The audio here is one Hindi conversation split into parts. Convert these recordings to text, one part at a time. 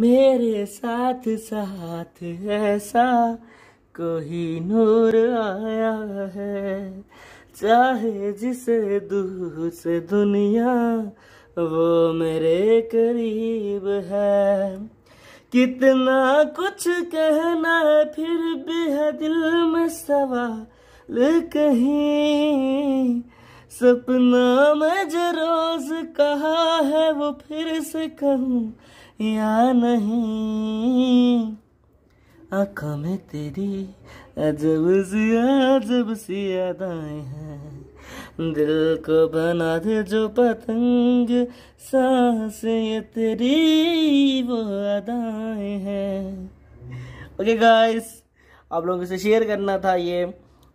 मेरे साथ साथ ऐसा कोई नूर आया है चाहे जिसे दूस दुनिया वो मेरे करीब है कितना कुछ कहना है फिर भी है दिल में सवाल कहीं सपना में जो रोज कहा है वो फिर से कहूँ या नहीं आँखों में तेरी अजब सी अजब सी यादाएं हैं दिल को बना दे जो पतंग सांस ये तेरी वो अदाएं हैं ओके गाइस आप लोगों से शेयर करना था ये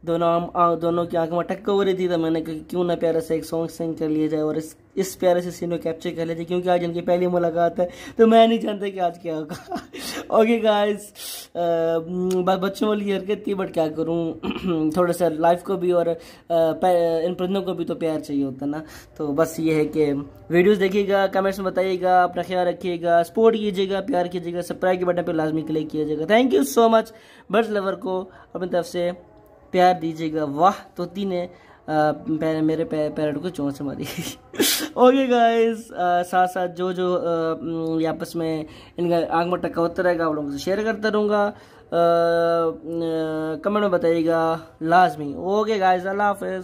दोनों आम दोनों की आंख में टक्कर हो रही थी तो मैंने कहा क्यों ना प्यारे से एक सॉन्ग सिंग कर लिया जाए और इस इस प्यारे से सीन को कैप्चर कर लिया जाए क्योंकि आज इनकी पहली मुलाकात है तो मैं नहीं जानता कि आज क्या होगा ओके गाइस बच्चों वाली हरकत थी बट क्या करूँ थोड़ा सा लाइफ को भी और इन परिंदों को भी तो प्यार चाहिए होता ना तो बस ये है कि वीडियोज़ देखिएगा कमेंट्स में बताइएगा अपना ख्याल रखिएगा सपोर्ट कीजिएगा प्यार कीजिएगा सब्सक्राइब के बटन पर लाजमी क्लिक कीजिएगा thank you so much birds lover को अपनी तरफ से प्यार दीजिएगा वाह तोती ने पैर, मेरे पैरट को चोंच मारी ओके गाइस साथ साथ जो जो आपस में इनका आग में टक्का होता रहेगा आप लोगों से शेयर करता रहूँगा कमेंट में बताइएगा लाजमी ओके गाइस अल्लाह हाफिज़